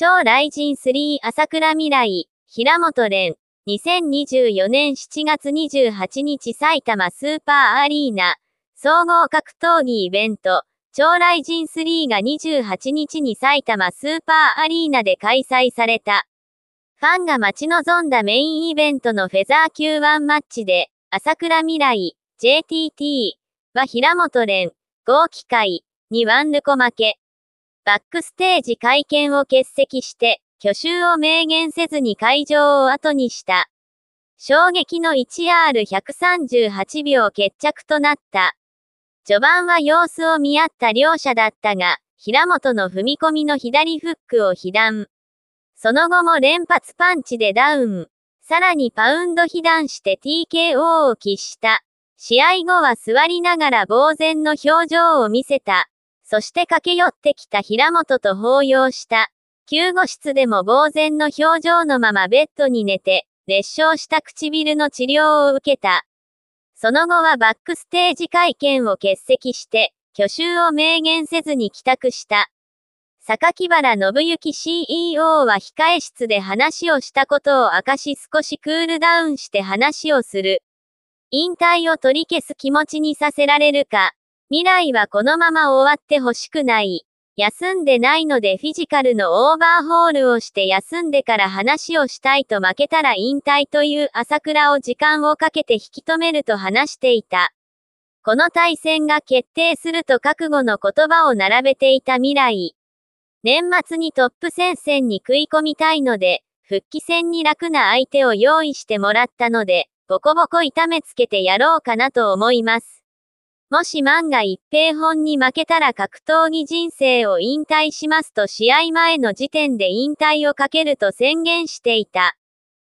超雷神3朝倉未来、平本蓮。2024年7月28日埼玉スーパーアリーナ、総合格闘技イベント、超雷神3が28日に埼玉スーパーアリーナで開催された。ファンが待ち望んだメインイベントのフェザー級1マッチで、朝倉未来、JTT は平本蓮、合機会にワンルコ負け。バックステージ会見を欠席して、去就を明言せずに会場を後にした。衝撃の 1R138 秒決着となった。序盤は様子を見合った両者だったが、平本の踏み込みの左フックを被弾。その後も連発パンチでダウン。さらにパウンド被弾して TKO を喫した。試合後は座りながら呆然の表情を見せた。そして駆け寄ってきた平本と抱擁した。救護室でも呆然の表情のままベッドに寝て、裂傷した唇の治療を受けた。その後はバックステージ会見を欠席して、去就を明言せずに帰宅した。榊原信之 CEO は控え室で話をしたことを明かし少しクールダウンして話をする。引退を取り消す気持ちにさせられるか。未来はこのまま終わってほしくない。休んでないのでフィジカルのオーバーホールをして休んでから話をしたいと負けたら引退という朝倉を時間をかけて引き止めると話していた。この対戦が決定すると覚悟の言葉を並べていた未来。年末にトップ戦線に食い込みたいので、復帰戦に楽な相手を用意してもらったので、ボコボコ痛めつけてやろうかなと思います。もし万が一平本に負けたら格闘技人生を引退しますと試合前の時点で引退をかけると宣言していた。